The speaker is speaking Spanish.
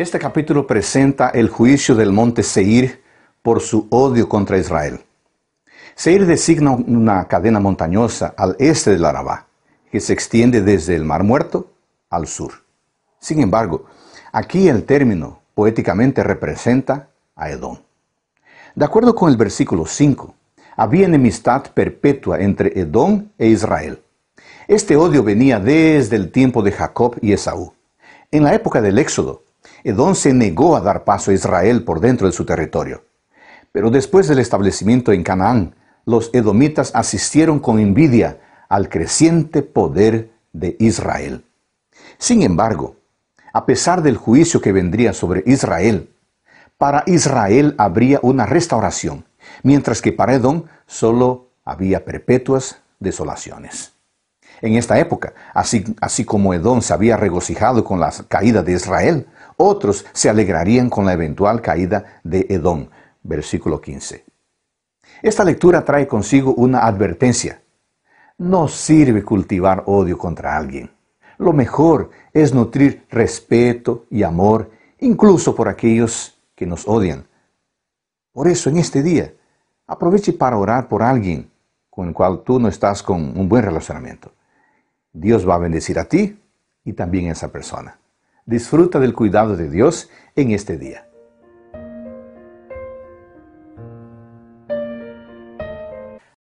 Este capítulo presenta el juicio del monte Seir por su odio contra Israel. Seir designa una cadena montañosa al este del Arabá, que se extiende desde el Mar Muerto al sur. Sin embargo, aquí el término poéticamente representa a Edom. De acuerdo con el versículo 5, había enemistad perpetua entre Edom e Israel. Este odio venía desde el tiempo de Jacob y Esaú. En la época del Éxodo, Edom se negó a dar paso a Israel por dentro de su territorio. Pero después del establecimiento en Canaán, los edomitas asistieron con envidia al creciente poder de Israel. Sin embargo, a pesar del juicio que vendría sobre Israel, para Israel habría una restauración, mientras que para Edom solo había perpetuas desolaciones. En esta época, así, como Edom se había regocijado con la caída de Israel, otros se alegrarían con la eventual caída de Edom. Versículo 15. Esta lectura trae consigo una advertencia. No sirve cultivar odio contra alguien. Lo mejor es nutrir respeto y amor, incluso por aquellos que nos odian. Por eso en este día, aproveche para orar por alguien con el cual tú no estás con un buen relacionamiento. Dios va a bendecir a ti y también a esa persona. Disfruta del cuidado de Dios en este día.